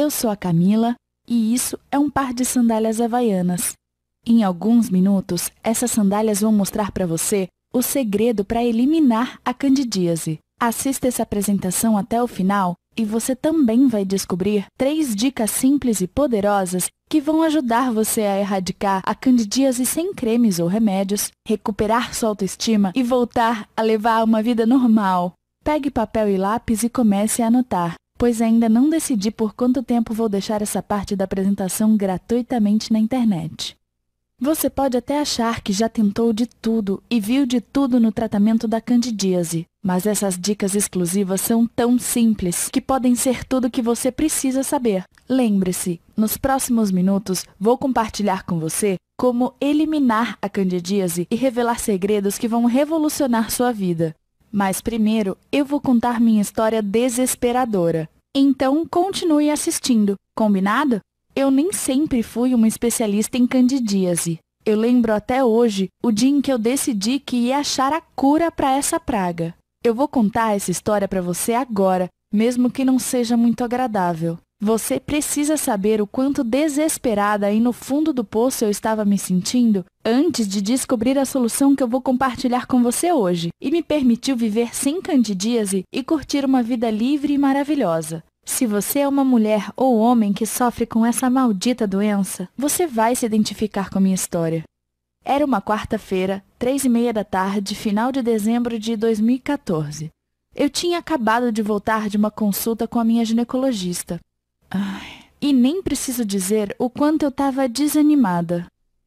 Eu sou a Camila e isso é um par de sandálias havaianas. Em alguns minutos, essas sandálias vão mostrar para você o segredo para eliminar a candidíase. Assista essa apresentação até o final e você também vai descobrir três dicas simples e poderosas que vão ajudar você a erradicar a candidíase sem cremes ou remédios, recuperar sua autoestima e voltar a levar uma vida normal. Pegue papel e lápis e comece a anotar pois ainda não decidi por quanto tempo vou deixar essa parte da apresentação gratuitamente na internet. Você pode até achar que já tentou de tudo e viu de tudo no tratamento da candidíase, mas essas dicas exclusivas são tão simples que podem ser tudo o que você precisa saber. Lembre-se, nos próximos minutos vou compartilhar com você como eliminar a candidíase e revelar segredos que vão revolucionar sua vida. Mas primeiro, eu vou contar minha história desesperadora. Então, continue assistindo, combinado? Eu nem sempre fui uma especialista em candidíase. Eu lembro até hoje o dia em que eu decidi que ia achar a cura para essa praga. Eu vou contar essa história para você agora, mesmo que não seja muito agradável. Você precisa saber o quanto desesperada e no fundo do poço eu estava me sentindo antes de descobrir a solução que eu vou compartilhar com você hoje e me permitiu viver sem candidíase e curtir uma vida livre e maravilhosa. Se você é uma mulher ou homem que sofre com essa maldita doença, você vai se identificar com a minha história. Era uma quarta-feira, três e meia da tarde, final de dezembro de 2014. Eu tinha acabado de voltar de uma consulta com a minha ginecologista. Ai, e nem preciso dizer o quanto eu estava desanimada.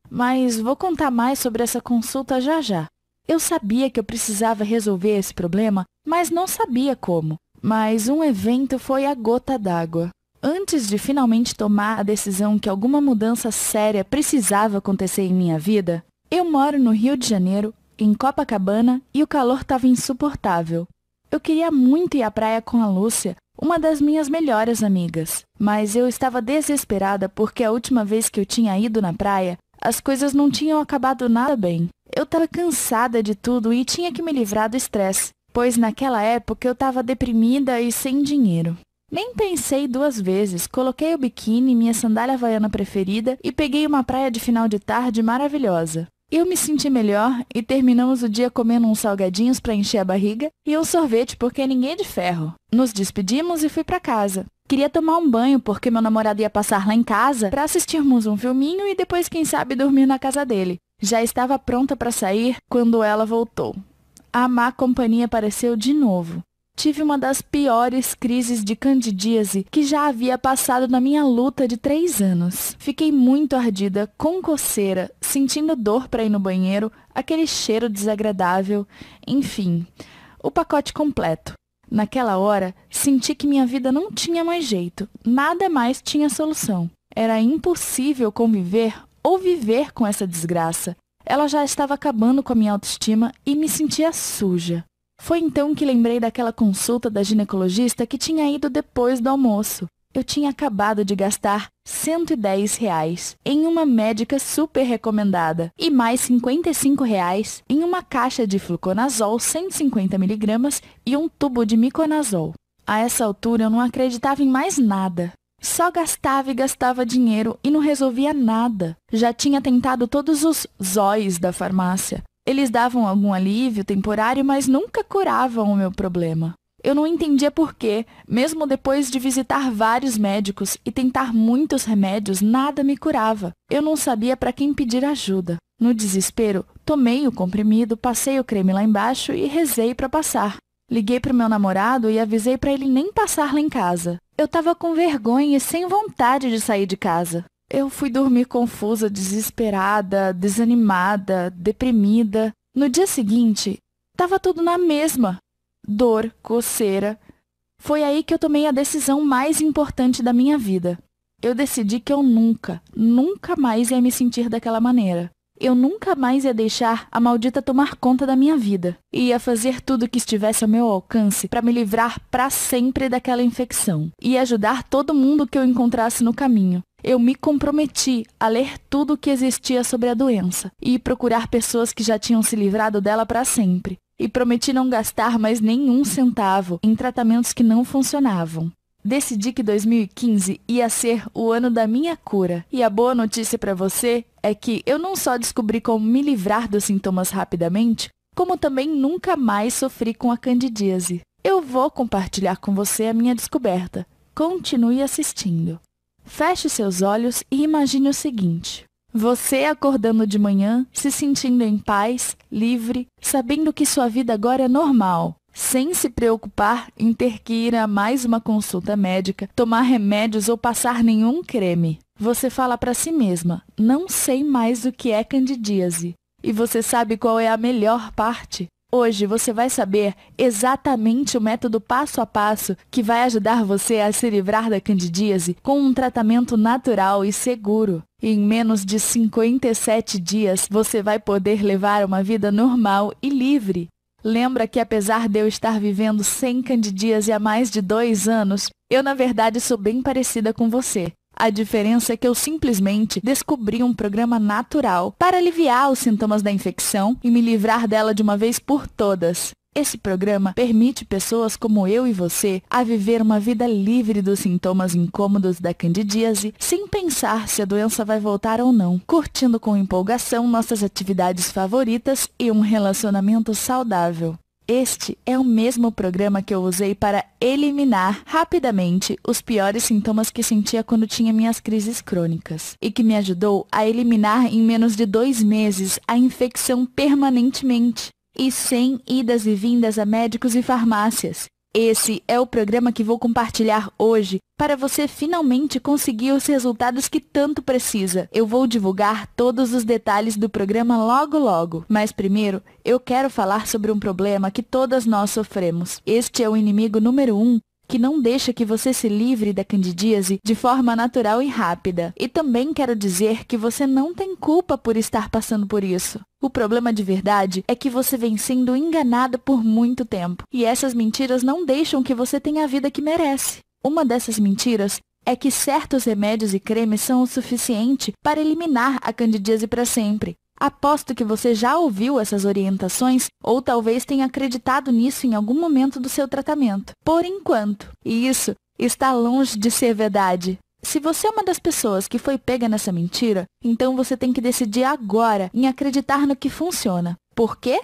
Mas vou contar mais sobre essa consulta já já. Eu sabia que eu precisava resolver esse problema, mas não sabia como. Mas um evento foi a gota d'água. Antes de finalmente tomar a decisão que alguma mudança séria precisava acontecer em minha vida, eu moro no Rio de Janeiro, em Copacabana, e o calor estava insuportável. Eu queria muito ir à praia com a Lúcia, uma das minhas melhores amigas, mas eu estava desesperada porque a última vez que eu tinha ido na praia, as coisas não tinham acabado nada bem. Eu estava cansada de tudo e tinha que me livrar do estresse pois naquela época eu estava deprimida e sem dinheiro. Nem pensei duas vezes, coloquei o biquíni, minha sandália havaiana preferida e peguei uma praia de final de tarde maravilhosa. Eu me senti melhor e terminamos o dia comendo uns salgadinhos para encher a barriga e um sorvete porque ninguém é de ferro. Nos despedimos e fui para casa. Queria tomar um banho porque meu namorado ia passar lá em casa para assistirmos um filminho e depois, quem sabe, dormir na casa dele. Já estava pronta para sair quando ela voltou a má companhia apareceu de novo. Tive uma das piores crises de candidíase que já havia passado na minha luta de três anos. Fiquei muito ardida, com coceira, sentindo dor para ir no banheiro, aquele cheiro desagradável, enfim, o pacote completo. Naquela hora, senti que minha vida não tinha mais jeito, nada mais tinha solução. Era impossível conviver ou viver com essa desgraça. Ela já estava acabando com a minha autoestima e me sentia suja. Foi então que lembrei daquela consulta da ginecologista que tinha ido depois do almoço. Eu tinha acabado de gastar 110 reais em uma médica super recomendada e mais 55 reais em uma caixa de fluconazol 150mg e um tubo de miconazol. A essa altura eu não acreditava em mais nada. Só gastava e gastava dinheiro e não resolvia nada. Já tinha tentado todos os zóis da farmácia. Eles davam algum alívio temporário, mas nunca curavam o meu problema. Eu não entendia por quê, mesmo depois de visitar vários médicos e tentar muitos remédios, nada me curava. Eu não sabia para quem pedir ajuda. No desespero, tomei o comprimido, passei o creme lá embaixo e rezei para passar. Liguei para o meu namorado e avisei para ele nem passar lá em casa. Eu estava com vergonha e sem vontade de sair de casa. Eu fui dormir confusa, desesperada, desanimada, deprimida. No dia seguinte, estava tudo na mesma. Dor, coceira. Foi aí que eu tomei a decisão mais importante da minha vida. Eu decidi que eu nunca, nunca mais ia me sentir daquela maneira eu nunca mais ia deixar a maldita tomar conta da minha vida. E ia fazer tudo o que estivesse ao meu alcance para me livrar para sempre daquela infecção. E ajudar todo mundo que eu encontrasse no caminho. Eu me comprometi a ler tudo o que existia sobre a doença e procurar pessoas que já tinham se livrado dela para sempre. E prometi não gastar mais nenhum centavo em tratamentos que não funcionavam. Decidi que 2015 ia ser o ano da minha cura. E a boa notícia para você é que eu não só descobri como me livrar dos sintomas rapidamente, como também nunca mais sofri com a candidíase. Eu vou compartilhar com você a minha descoberta. Continue assistindo. Feche seus olhos e imagine o seguinte: você acordando de manhã, se sentindo em paz, livre, sabendo que sua vida agora é normal sem se preocupar em ter que ir a mais uma consulta médica, tomar remédios ou passar nenhum creme. Você fala para si mesma: não sei mais o que é candidíase. E você sabe qual é a melhor parte? Hoje você vai saber exatamente o método passo a passo que vai ajudar você a se livrar da candidíase com um tratamento natural e seguro. E em menos de 57 dias, você vai poder levar uma vida normal e livre. Lembra que apesar de eu estar vivendo sem candidias há mais de dois anos, eu na verdade sou bem parecida com você. A diferença é que eu simplesmente descobri um programa natural para aliviar os sintomas da infecção e me livrar dela de uma vez por todas. Esse programa permite pessoas como eu e você a viver uma vida livre dos sintomas incômodos da candidíase, sem pensar se a doença vai voltar ou não, curtindo com empolgação nossas atividades favoritas e um relacionamento saudável. Este é o mesmo programa que eu usei para eliminar rapidamente os piores sintomas que sentia quando tinha minhas crises crônicas e que me ajudou a eliminar em menos de dois meses a infecção permanentemente e sem idas e vindas a médicos e farmácias. Esse é o programa que vou compartilhar hoje para você finalmente conseguir os resultados que tanto precisa. Eu vou divulgar todos os detalhes do programa logo logo, mas primeiro eu quero falar sobre um problema que todas nós sofremos. Este é o inimigo número um que não deixa que você se livre da candidíase de forma natural e rápida. E também quero dizer que você não tem culpa por estar passando por isso. O problema de verdade é que você vem sendo enganada por muito tempo, e essas mentiras não deixam que você tenha a vida que merece. Uma dessas mentiras é que certos remédios e cremes são o suficiente para eliminar a candidíase para sempre, Aposto que você já ouviu essas orientações ou talvez tenha acreditado nisso em algum momento do seu tratamento. Por enquanto, e isso está longe de ser verdade. Se você é uma das pessoas que foi pega nessa mentira, então você tem que decidir agora em acreditar no que funciona. Por quê?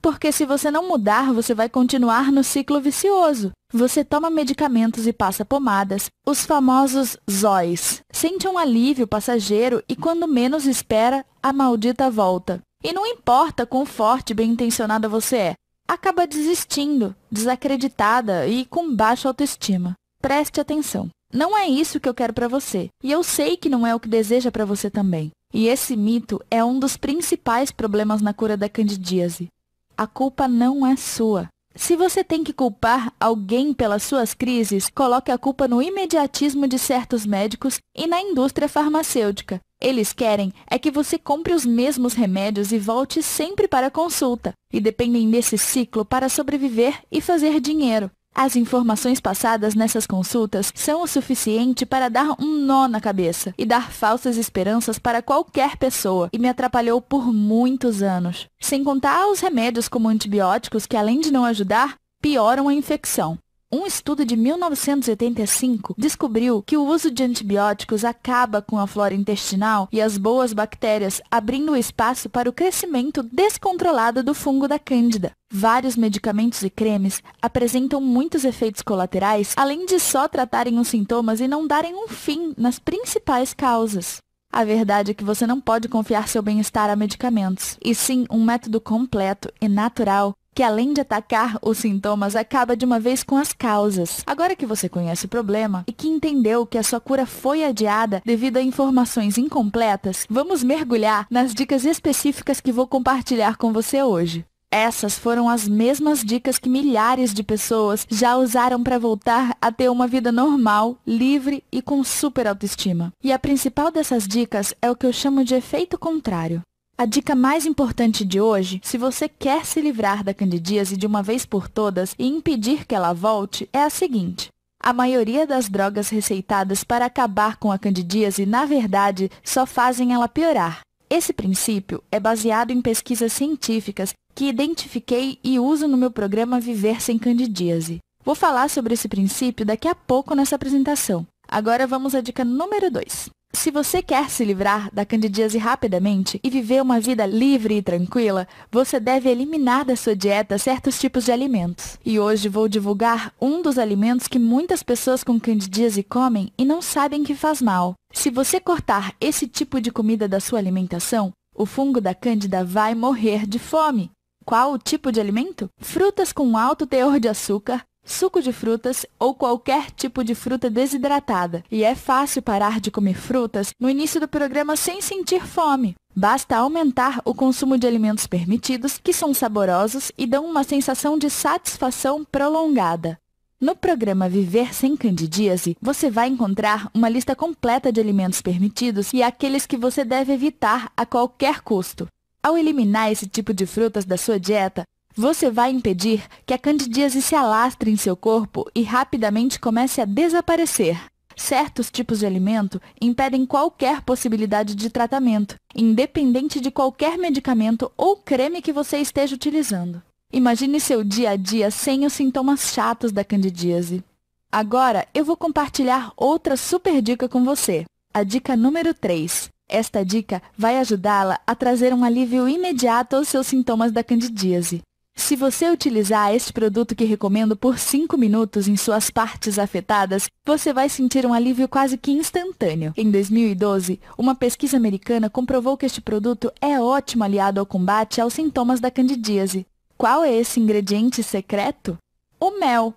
Porque se você não mudar, você vai continuar no ciclo vicioso. Você toma medicamentos e passa pomadas, os famosos zóis. Sente um alívio passageiro e quando menos espera, a maldita volta. E não importa quão forte e bem intencionada você é, acaba desistindo, desacreditada e com baixa autoestima. Preste atenção. Não é isso que eu quero para você, e eu sei que não é o que deseja para você também. E esse mito é um dos principais problemas na cura da candidíase. A culpa não é sua. Se você tem que culpar alguém pelas suas crises, coloque a culpa no imediatismo de certos médicos e na indústria farmacêutica. Eles querem é que você compre os mesmos remédios e volte sempre para a consulta, e dependem desse ciclo para sobreviver e fazer dinheiro. As informações passadas nessas consultas são o suficiente para dar um nó na cabeça e dar falsas esperanças para qualquer pessoa e me atrapalhou por muitos anos. Sem contar os remédios como antibióticos que além de não ajudar, pioram a infecção. Um estudo de 1985 descobriu que o uso de antibióticos acaba com a flora intestinal e as boas bactérias, abrindo espaço para o crescimento descontrolado do fungo da Cândida. Vários medicamentos e cremes apresentam muitos efeitos colaterais, além de só tratarem os sintomas e não darem um fim nas principais causas. A verdade é que você não pode confiar seu bem-estar a medicamentos, e sim um método completo e natural que além de atacar os sintomas, acaba de uma vez com as causas. Agora que você conhece o problema e que entendeu que a sua cura foi adiada devido a informações incompletas, vamos mergulhar nas dicas específicas que vou compartilhar com você hoje. Essas foram as mesmas dicas que milhares de pessoas já usaram para voltar a ter uma vida normal, livre e com super autoestima. E a principal dessas dicas é o que eu chamo de efeito contrário. A dica mais importante de hoje, se você quer se livrar da candidíase de uma vez por todas e impedir que ela volte, é a seguinte. A maioria das drogas receitadas para acabar com a candidíase, na verdade, só fazem ela piorar. Esse princípio é baseado em pesquisas científicas que identifiquei e uso no meu programa Viver Sem Candidíase. Vou falar sobre esse princípio daqui a pouco nessa apresentação. Agora vamos à dica número 2. Se você quer se livrar da candidíase rapidamente e viver uma vida livre e tranquila, você deve eliminar da sua dieta certos tipos de alimentos. E hoje vou divulgar um dos alimentos que muitas pessoas com candidíase comem e não sabem que faz mal. Se você cortar esse tipo de comida da sua alimentação, o fungo da cândida vai morrer de fome. Qual o tipo de alimento? Frutas com alto teor de açúcar, suco de frutas ou qualquer tipo de fruta desidratada. E é fácil parar de comer frutas no início do programa sem sentir fome. Basta aumentar o consumo de alimentos permitidos, que são saborosos e dão uma sensação de satisfação prolongada. No programa Viver Sem Candidíase, você vai encontrar uma lista completa de alimentos permitidos e aqueles que você deve evitar a qualquer custo. Ao eliminar esse tipo de frutas da sua dieta, você vai impedir que a candidíase se alastre em seu corpo e rapidamente comece a desaparecer. Certos tipos de alimento impedem qualquer possibilidade de tratamento, independente de qualquer medicamento ou creme que você esteja utilizando. Imagine seu dia a dia sem os sintomas chatos da candidíase. Agora, eu vou compartilhar outra super dica com você. A dica número 3. Esta dica vai ajudá-la a trazer um alívio imediato aos seus sintomas da candidíase. Se você utilizar este produto que recomendo por 5 minutos em suas partes afetadas, você vai sentir um alívio quase que instantâneo. Em 2012, uma pesquisa americana comprovou que este produto é ótimo aliado ao combate aos sintomas da candidíase. Qual é esse ingrediente secreto? O mel.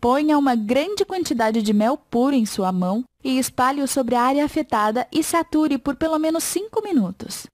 Ponha uma grande quantidade de mel puro em sua mão e espalhe-o sobre a área afetada e sature por pelo menos 5 minutos.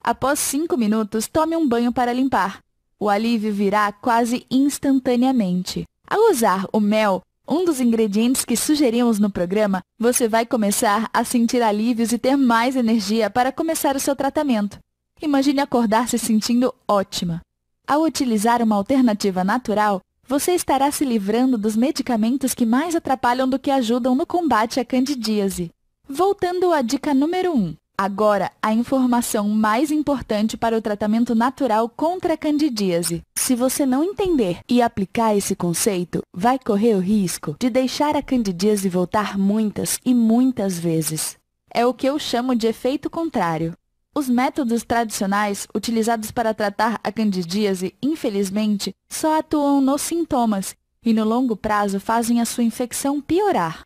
Após 5 minutos, tome um banho para limpar. O alívio virá quase instantaneamente. Ao usar o mel, um dos ingredientes que sugerimos no programa, você vai começar a sentir alívios e ter mais energia para começar o seu tratamento. Imagine acordar se sentindo ótima. Ao utilizar uma alternativa natural, você estará se livrando dos medicamentos que mais atrapalham do que ajudam no combate à candidíase. Voltando à dica número 1. Agora, a informação mais importante para o tratamento natural contra a candidíase. Se você não entender e aplicar esse conceito, vai correr o risco de deixar a candidíase voltar muitas e muitas vezes. É o que eu chamo de efeito contrário. Os métodos tradicionais utilizados para tratar a candidíase, infelizmente, só atuam nos sintomas e no longo prazo fazem a sua infecção piorar.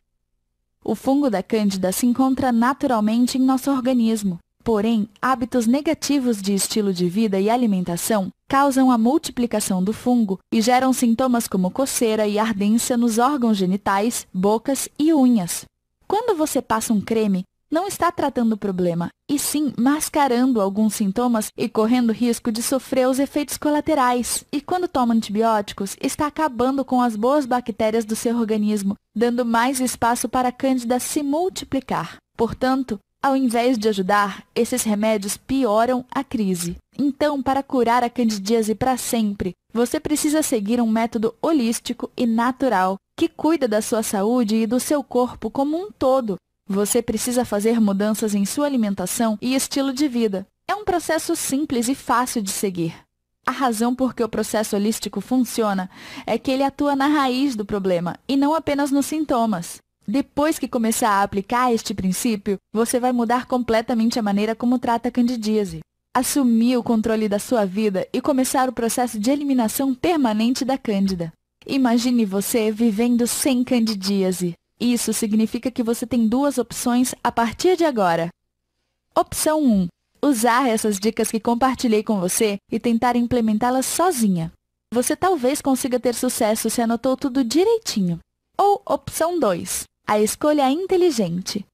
O fungo da cândida se encontra naturalmente em nosso organismo. Porém, hábitos negativos de estilo de vida e alimentação causam a multiplicação do fungo e geram sintomas como coceira e ardência nos órgãos genitais, bocas e unhas. Quando você passa um creme, não está tratando o problema, e sim mascarando alguns sintomas e correndo risco de sofrer os efeitos colaterais. E quando toma antibióticos, está acabando com as boas bactérias do seu organismo, dando mais espaço para a Cândida se multiplicar. Portanto, ao invés de ajudar, esses remédios pioram a crise. Então, para curar a candidíase para sempre, você precisa seguir um método holístico e natural que cuida da sua saúde e do seu corpo como um todo, você precisa fazer mudanças em sua alimentação e estilo de vida. É um processo simples e fácil de seguir. A razão por que o processo holístico funciona é que ele atua na raiz do problema e não apenas nos sintomas. Depois que começar a aplicar este princípio, você vai mudar completamente a maneira como trata a candidíase. Assumir o controle da sua vida e começar o processo de eliminação permanente da cândida. Imagine você vivendo sem candidíase. Isso significa que você tem duas opções a partir de agora. Opção 1. Usar essas dicas que compartilhei com você e tentar implementá-las sozinha. Você talvez consiga ter sucesso se anotou tudo direitinho. Ou opção 2. A escolha inteligente.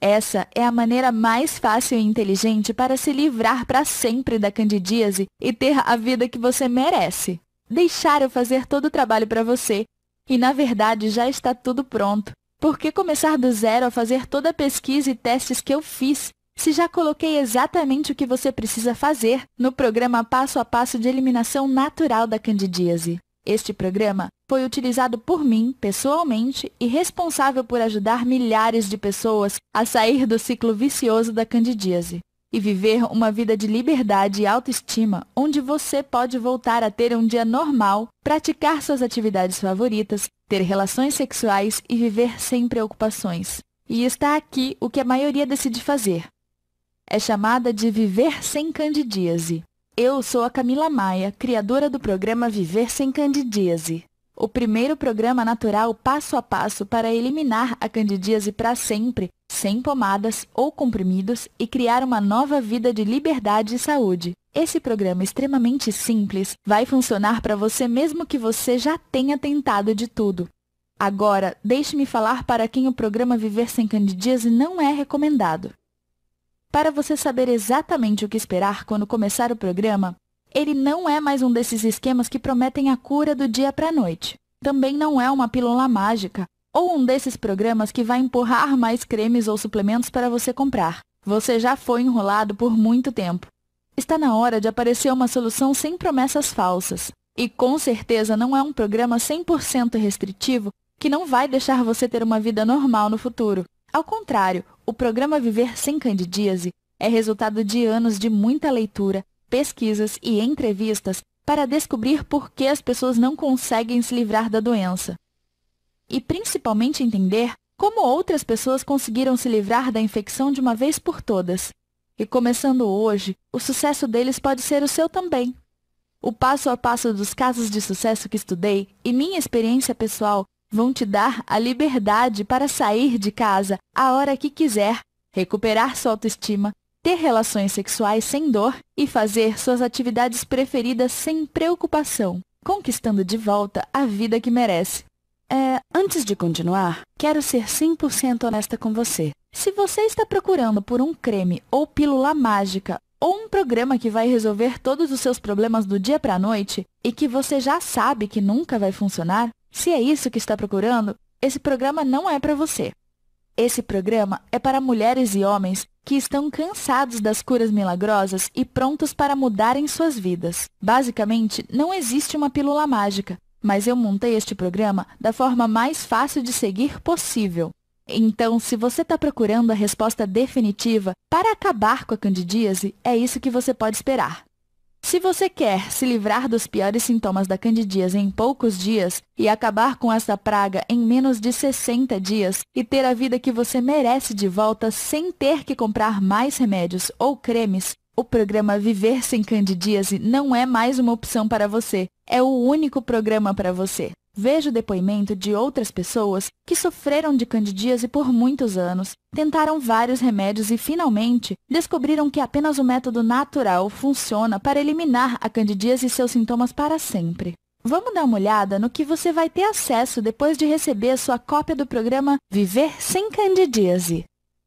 Essa é a maneira mais fácil e inteligente para se livrar para sempre da candidíase e ter a vida que você merece. Deixar eu fazer todo o trabalho para você. E na verdade já está tudo pronto. Por que começar do zero a fazer toda a pesquisa e testes que eu fiz, se já coloquei exatamente o que você precisa fazer no programa Passo a Passo de Eliminação Natural da Candidíase? Este programa foi utilizado por mim, pessoalmente, e responsável por ajudar milhares de pessoas a sair do ciclo vicioso da candidíase e viver uma vida de liberdade e autoestima, onde você pode voltar a ter um dia normal, praticar suas atividades favoritas, ter relações sexuais e viver sem preocupações. E está aqui o que a maioria decide fazer. É chamada de viver sem candidíase. Eu sou a Camila Maia, criadora do programa Viver Sem Candidíase, o primeiro programa natural passo a passo para eliminar a candidíase para sempre sem pomadas ou comprimidos e criar uma nova vida de liberdade e saúde. Esse programa extremamente simples vai funcionar para você mesmo que você já tenha tentado de tudo. Agora, deixe-me falar para quem o programa Viver Sem Candidíase não é recomendado. Para você saber exatamente o que esperar quando começar o programa, ele não é mais um desses esquemas que prometem a cura do dia para a noite. Também não é uma pílula mágica ou um desses programas que vai empurrar mais cremes ou suplementos para você comprar. Você já foi enrolado por muito tempo. Está na hora de aparecer uma solução sem promessas falsas. E com certeza não é um programa 100% restritivo que não vai deixar você ter uma vida normal no futuro. Ao contrário, o programa Viver Sem Candidíase é resultado de anos de muita leitura, pesquisas e entrevistas para descobrir por que as pessoas não conseguem se livrar da doença e principalmente entender como outras pessoas conseguiram se livrar da infecção de uma vez por todas. E começando hoje, o sucesso deles pode ser o seu também. O passo a passo dos casos de sucesso que estudei e minha experiência pessoal vão te dar a liberdade para sair de casa a hora que quiser, recuperar sua autoestima, ter relações sexuais sem dor e fazer suas atividades preferidas sem preocupação, conquistando de volta a vida que merece. É, antes de continuar, quero ser 100% honesta com você. Se você está procurando por um creme ou pílula mágica ou um programa que vai resolver todos os seus problemas do dia para a noite e que você já sabe que nunca vai funcionar, se é isso que está procurando, esse programa não é para você. Esse programa é para mulheres e homens que estão cansados das curas milagrosas e prontos para mudarem suas vidas. Basicamente, não existe uma pílula mágica, mas eu montei este programa da forma mais fácil de seguir possível. Então, se você está procurando a resposta definitiva para acabar com a candidíase, é isso que você pode esperar. Se você quer se livrar dos piores sintomas da candidíase em poucos dias e acabar com essa praga em menos de 60 dias e ter a vida que você merece de volta sem ter que comprar mais remédios ou cremes, o programa Viver Sem Candidíase não é mais uma opção para você, é o único programa para você. Veja o depoimento de outras pessoas que sofreram de candidíase por muitos anos, tentaram vários remédios e finalmente descobriram que apenas o método natural funciona para eliminar a candidíase e seus sintomas para sempre. Vamos dar uma olhada no que você vai ter acesso depois de receber a sua cópia do programa Viver Sem Candidíase.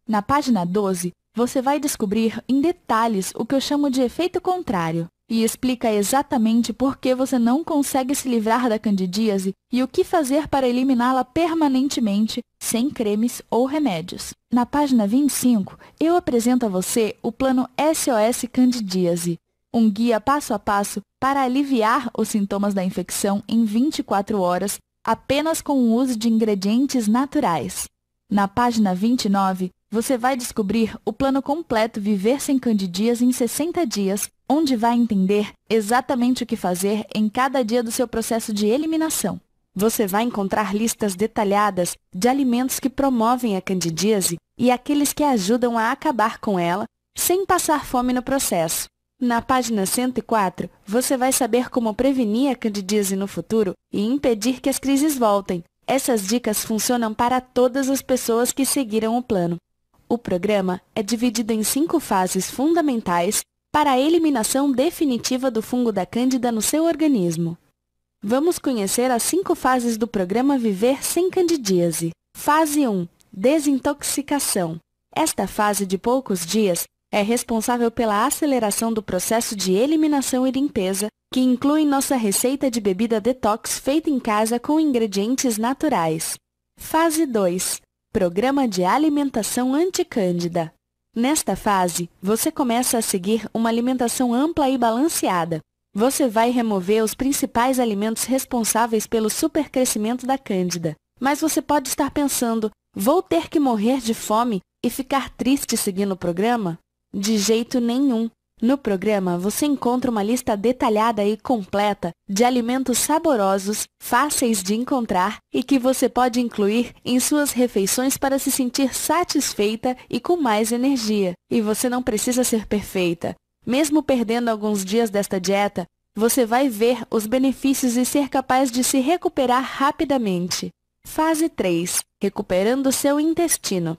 Na página 12, você vai descobrir em detalhes o que eu chamo de efeito contrário e explica exatamente por que você não consegue se livrar da candidíase e o que fazer para eliminá-la permanentemente, sem cremes ou remédios. Na página 25, eu apresento a você o plano SOS Candidíase, um guia passo a passo para aliviar os sintomas da infecção em 24 horas apenas com o uso de ingredientes naturais. Na página 29, você vai descobrir o plano completo Viver Sem Candidias em 60 dias, onde vai entender exatamente o que fazer em cada dia do seu processo de eliminação. Você vai encontrar listas detalhadas de alimentos que promovem a candidíase e aqueles que ajudam a acabar com ela, sem passar fome no processo. Na página 104, você vai saber como prevenir a candidíase no futuro e impedir que as crises voltem. Essas dicas funcionam para todas as pessoas que seguiram o plano. O programa é dividido em cinco fases fundamentais para a eliminação definitiva do fungo da Cândida no seu organismo. Vamos conhecer as cinco fases do programa Viver Sem Candidíase. Fase 1 Desintoxicação. Esta fase de poucos dias é responsável pela aceleração do processo de eliminação e limpeza, que inclui nossa receita de bebida detox feita em casa com ingredientes naturais. Fase 2 Programa de Alimentação Anticândida. Nesta fase, você começa a seguir uma alimentação ampla e balanceada. Você vai remover os principais alimentos responsáveis pelo supercrescimento da cândida. Mas você pode estar pensando, vou ter que morrer de fome e ficar triste seguindo o programa? De jeito nenhum. No programa você encontra uma lista detalhada e completa de alimentos saborosos, fáceis de encontrar e que você pode incluir em suas refeições para se sentir satisfeita e com mais energia. E você não precisa ser perfeita. Mesmo perdendo alguns dias desta dieta, você vai ver os benefícios e ser capaz de se recuperar rapidamente. Fase 3 Recuperando seu intestino.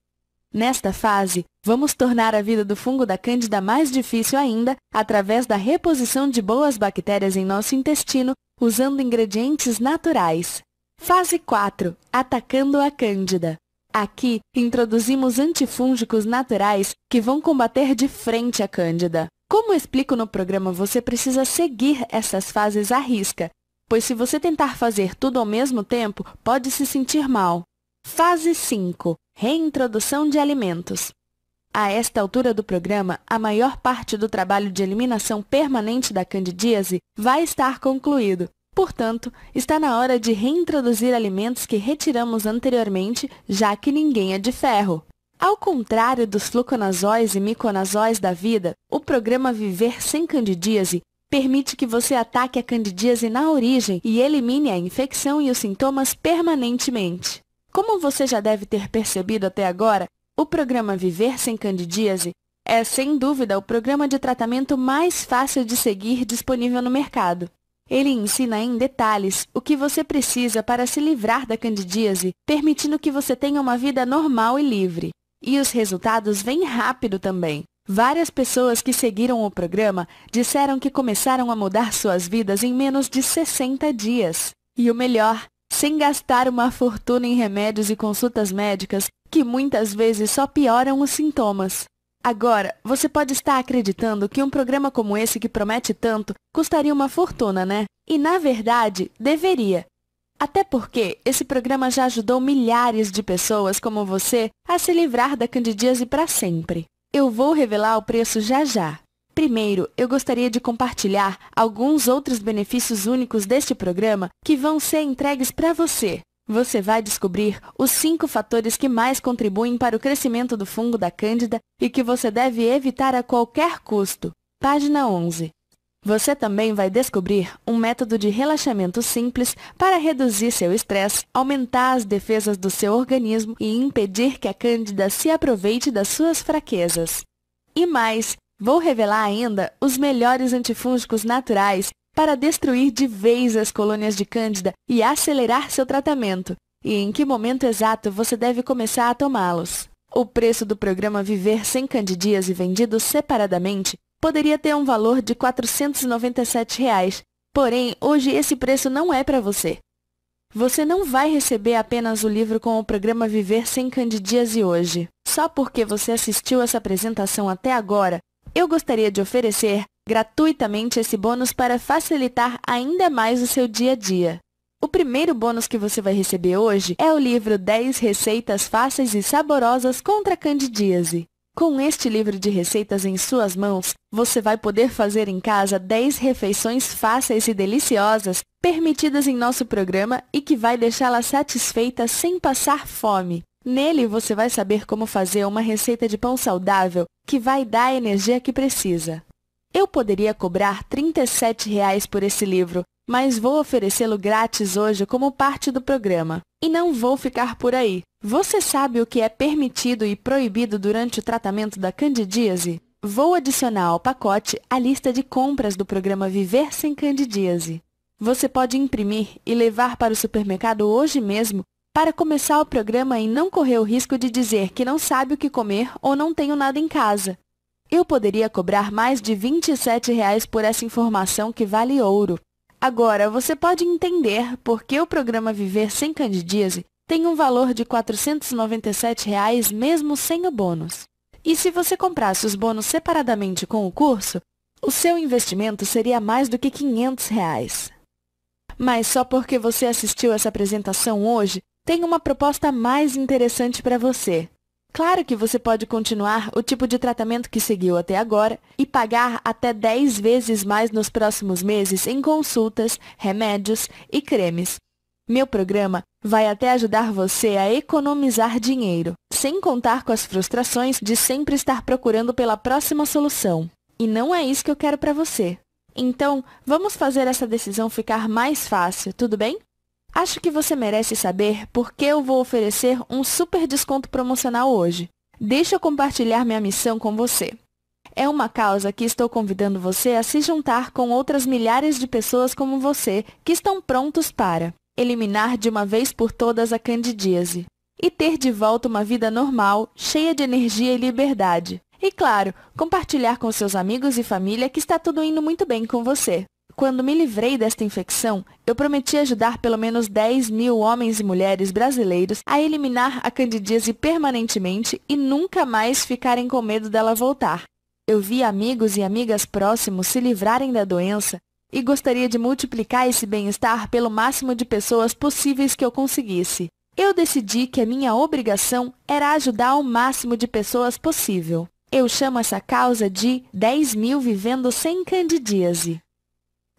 Nesta fase, Vamos tornar a vida do fungo da Cândida mais difícil ainda através da reposição de boas bactérias em nosso intestino usando ingredientes naturais. Fase 4 Atacando a Cândida Aqui, introduzimos antifúngicos naturais que vão combater de frente a Cândida. Como explico no programa, você precisa seguir essas fases à risca, pois se você tentar fazer tudo ao mesmo tempo, pode se sentir mal. Fase 5 Reintrodução de alimentos a esta altura do programa, a maior parte do trabalho de eliminação permanente da candidíase vai estar concluído. Portanto, está na hora de reintroduzir alimentos que retiramos anteriormente, já que ninguém é de ferro. Ao contrário dos fluconazóis e miconazóis da vida, o programa Viver Sem Candidíase permite que você ataque a candidíase na origem e elimine a infecção e os sintomas permanentemente. Como você já deve ter percebido até agora, o programa Viver Sem Candidíase é, sem dúvida, o programa de tratamento mais fácil de seguir disponível no mercado. Ele ensina em detalhes o que você precisa para se livrar da candidíase, permitindo que você tenha uma vida normal e livre. E os resultados vêm rápido também. Várias pessoas que seguiram o programa disseram que começaram a mudar suas vidas em menos de 60 dias. E o melhor sem gastar uma fortuna em remédios e consultas médicas que muitas vezes só pioram os sintomas. Agora, você pode estar acreditando que um programa como esse que promete tanto custaria uma fortuna, né? E na verdade, deveria. Até porque esse programa já ajudou milhares de pessoas como você a se livrar da candidíase para sempre. Eu vou revelar o preço já já. Primeiro, eu gostaria de compartilhar alguns outros benefícios únicos deste programa que vão ser entregues para você. Você vai descobrir os cinco fatores que mais contribuem para o crescimento do fungo da cândida e que você deve evitar a qualquer custo. Página 11. Você também vai descobrir um método de relaxamento simples para reduzir seu estresse, aumentar as defesas do seu organismo e impedir que a cândida se aproveite das suas fraquezas. E mais, Vou revelar ainda os melhores antifúngicos naturais para destruir de vez as colônias de Cândida e acelerar seu tratamento, e em que momento exato você deve começar a tomá-los. O preço do programa Viver Sem Candidíase vendido separadamente poderia ter um valor de R$ 497, reais, porém hoje esse preço não é para você. Você não vai receber apenas o livro com o programa Viver Sem Candidíase hoje. Só porque você assistiu essa apresentação até agora, eu gostaria de oferecer gratuitamente esse bônus para facilitar ainda mais o seu dia a dia. O primeiro bônus que você vai receber hoje é o livro 10 Receitas Fáceis e Saborosas contra a Candidíase. Com este livro de receitas em suas mãos, você vai poder fazer em casa 10 refeições fáceis e deliciosas permitidas em nosso programa e que vai deixá-la satisfeita sem passar fome. Nele você vai saber como fazer uma receita de pão saudável que vai dar a energia que precisa. Eu poderia cobrar R$ 37 reais por esse livro, mas vou oferecê-lo grátis hoje como parte do programa. E não vou ficar por aí. Você sabe o que é permitido e proibido durante o tratamento da candidíase? Vou adicionar ao pacote a lista de compras do programa Viver Sem Candidíase. Você pode imprimir e levar para o supermercado hoje mesmo para começar o programa e não correr o risco de dizer que não sabe o que comer ou não tenho nada em casa. Eu poderia cobrar mais de R$ 27 reais por essa informação que vale ouro. Agora, você pode entender por que o programa Viver Sem Candidíase tem um valor de R$ 497 reais mesmo sem o bônus. E se você comprasse os bônus separadamente com o curso, o seu investimento seria mais do que R$ 500. Reais. Mas só porque você assistiu essa apresentação hoje, tenho uma proposta mais interessante para você. Claro que você pode continuar o tipo de tratamento que seguiu até agora e pagar até 10 vezes mais nos próximos meses em consultas, remédios e cremes. Meu programa vai até ajudar você a economizar dinheiro, sem contar com as frustrações de sempre estar procurando pela próxima solução. E não é isso que eu quero para você. Então, vamos fazer essa decisão ficar mais fácil, tudo bem? Acho que você merece saber porque eu vou oferecer um super desconto promocional hoje. Deixa eu compartilhar minha missão com você. É uma causa que estou convidando você a se juntar com outras milhares de pessoas como você que estão prontos para eliminar de uma vez por todas a candidíase e ter de volta uma vida normal, cheia de energia e liberdade. E claro, compartilhar com seus amigos e família que está tudo indo muito bem com você quando me livrei desta infecção, eu prometi ajudar pelo menos 10 mil homens e mulheres brasileiros a eliminar a candidíase permanentemente e nunca mais ficarem com medo dela voltar. Eu vi amigos e amigas próximos se livrarem da doença e gostaria de multiplicar esse bem-estar pelo máximo de pessoas possíveis que eu conseguisse. Eu decidi que a minha obrigação era ajudar o máximo de pessoas possível. Eu chamo essa causa de 10 mil vivendo sem candidíase.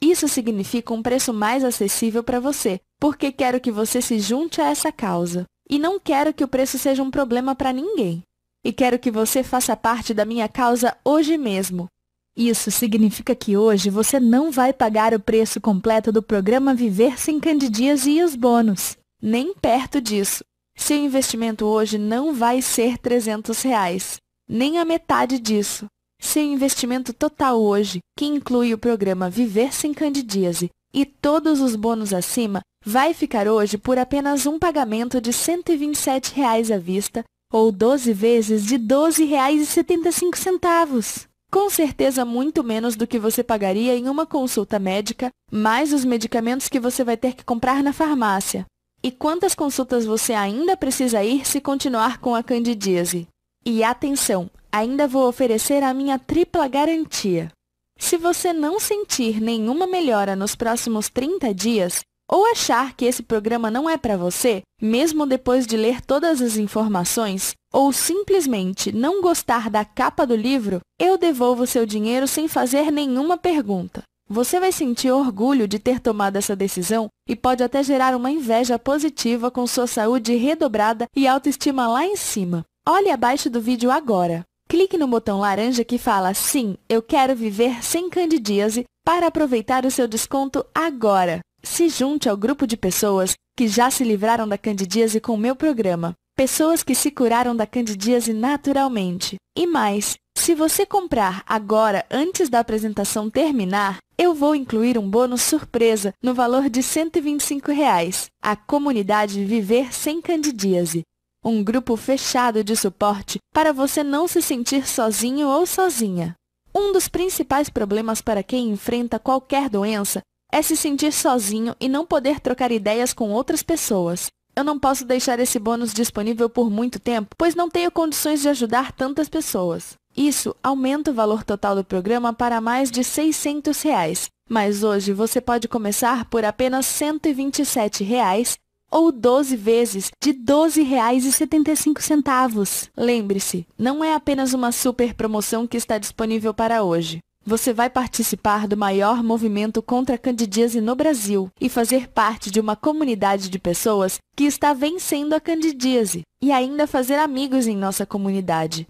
Isso significa um preço mais acessível para você, porque quero que você se junte a essa causa. E não quero que o preço seja um problema para ninguém. E quero que você faça parte da minha causa hoje mesmo. Isso significa que hoje você não vai pagar o preço completo do programa Viver Sem Candidias e os bônus. Nem perto disso. Seu investimento hoje não vai ser R$ 300, reais, nem a metade disso. Seu investimento total hoje, que inclui o programa Viver Sem Candidíase e todos os bônus acima, vai ficar hoje por apenas um pagamento de R$ 127,00 à vista ou 12 vezes de R$ 12,75. Com certeza muito menos do que você pagaria em uma consulta médica, mais os medicamentos que você vai ter que comprar na farmácia. E quantas consultas você ainda precisa ir se continuar com a candidíase? E atenção, ainda vou oferecer a minha tripla garantia. Se você não sentir nenhuma melhora nos próximos 30 dias, ou achar que esse programa não é para você, mesmo depois de ler todas as informações, ou simplesmente não gostar da capa do livro, eu devolvo seu dinheiro sem fazer nenhuma pergunta. Você vai sentir orgulho de ter tomado essa decisão e pode até gerar uma inveja positiva com sua saúde redobrada e autoestima lá em cima. Olhe abaixo do vídeo agora. Clique no botão laranja que fala Sim, eu quero viver sem candidíase para aproveitar o seu desconto agora. Se junte ao grupo de pessoas que já se livraram da candidíase com o meu programa. Pessoas que se curaram da candidíase naturalmente. E mais, se você comprar agora antes da apresentação terminar, eu vou incluir um bônus surpresa no valor de R$ 125. Reais. A comunidade Viver Sem Candidíase um grupo fechado de suporte para você não se sentir sozinho ou sozinha. Um dos principais problemas para quem enfrenta qualquer doença é se sentir sozinho e não poder trocar ideias com outras pessoas. Eu não posso deixar esse bônus disponível por muito tempo, pois não tenho condições de ajudar tantas pessoas. Isso aumenta o valor total do programa para mais de R$ 600, reais, mas hoje você pode começar por apenas R$ 127, reais ou 12 vezes de R$ 12,75. Lembre-se, não é apenas uma super promoção que está disponível para hoje. Você vai participar do maior movimento contra a candidíase no Brasil e fazer parte de uma comunidade de pessoas que está vencendo a candidíase e ainda fazer amigos em nossa comunidade.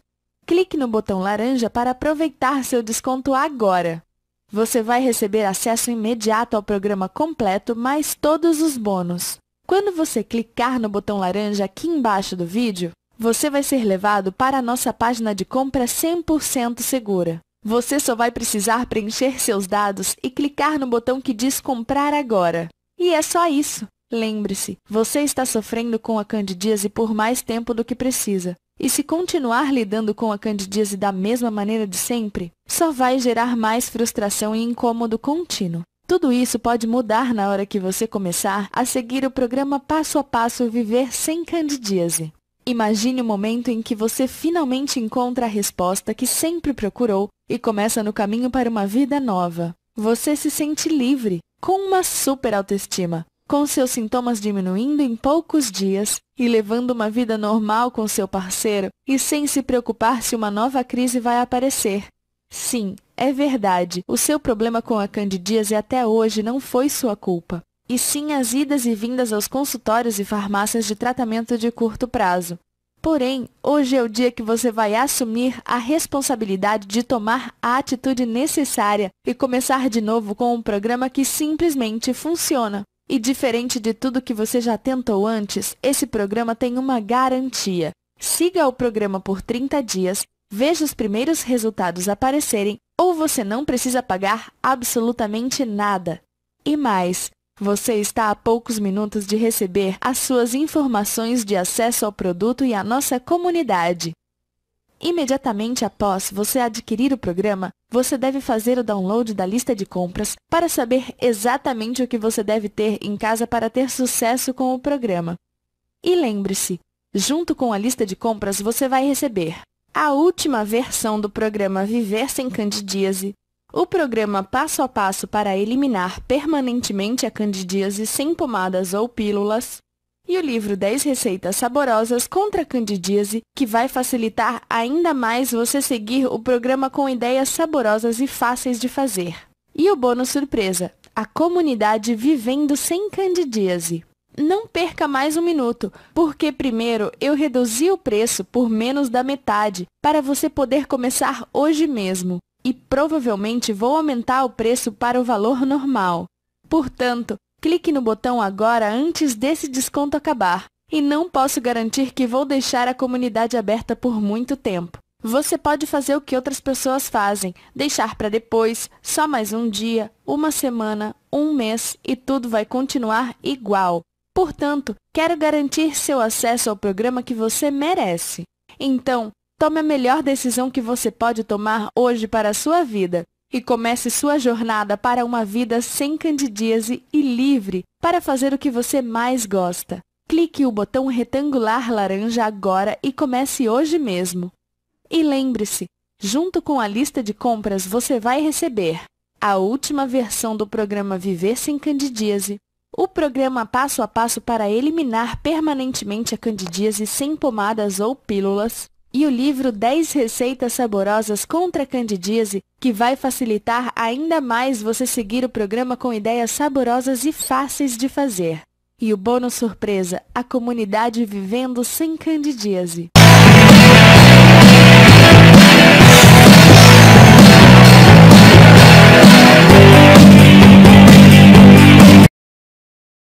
Clique no botão laranja para aproveitar seu desconto agora. Você vai receber acesso imediato ao programa completo mais todos os bônus. Quando você clicar no botão laranja aqui embaixo do vídeo, você vai ser levado para a nossa página de compra 100% segura. Você só vai precisar preencher seus dados e clicar no botão que diz Comprar agora. E é só isso. Lembre-se, você está sofrendo com a candidíase por mais tempo do que precisa. E se continuar lidando com a candidíase da mesma maneira de sempre, só vai gerar mais frustração e incômodo contínuo. Tudo isso pode mudar na hora que você começar a seguir o programa Passo a Passo Viver Sem Candidíase. Imagine o momento em que você finalmente encontra a resposta que sempre procurou e começa no caminho para uma vida nova. Você se sente livre, com uma super autoestima, com seus sintomas diminuindo em poucos dias e levando uma vida normal com seu parceiro e sem se preocupar se uma nova crise vai aparecer. Sim, é verdade. O seu problema com a candidíase é até hoje não foi sua culpa. E sim as idas e vindas aos consultórios e farmácias de tratamento de curto prazo. Porém, hoje é o dia que você vai assumir a responsabilidade de tomar a atitude necessária e começar de novo com um programa que simplesmente funciona. E diferente de tudo que você já tentou antes, esse programa tem uma garantia. Siga o programa por 30 dias veja os primeiros resultados aparecerem ou você não precisa pagar absolutamente nada. E mais, você está a poucos minutos de receber as suas informações de acesso ao produto e à nossa comunidade. Imediatamente após você adquirir o programa, você deve fazer o download da lista de compras para saber exatamente o que você deve ter em casa para ter sucesso com o programa. E lembre-se, junto com a lista de compras você vai receber a última versão do programa Viver Sem Candidíase, o programa passo a passo para eliminar permanentemente a candidíase sem pomadas ou pílulas, e o livro 10 receitas saborosas contra a candidíase, que vai facilitar ainda mais você seguir o programa com ideias saborosas e fáceis de fazer. E o bônus surpresa, a comunidade Vivendo Sem Candidíase não perca mais um minuto, porque primeiro eu reduzi o preço por menos da metade para você poder começar hoje mesmo e provavelmente vou aumentar o preço para o valor normal. Portanto, clique no botão agora antes desse desconto acabar e não posso garantir que vou deixar a comunidade aberta por muito tempo. Você pode fazer o que outras pessoas fazem, deixar para depois, só mais um dia, uma semana, um mês e tudo vai continuar igual. Portanto, quero garantir seu acesso ao programa que você merece. Então, tome a melhor decisão que você pode tomar hoje para a sua vida e comece sua jornada para uma vida sem candidíase e livre para fazer o que você mais gosta. Clique o botão retangular laranja agora e comece hoje mesmo. E lembre-se, junto com a lista de compras você vai receber a última versão do programa Viver Sem Candidíase, o programa Passo a Passo para Eliminar Permanentemente a Candidíase Sem Pomadas ou Pílulas e o livro 10 Receitas Saborosas contra a Candidíase, que vai facilitar ainda mais você seguir o programa com ideias saborosas e fáceis de fazer. E o bônus surpresa, a comunidade vivendo sem candidíase.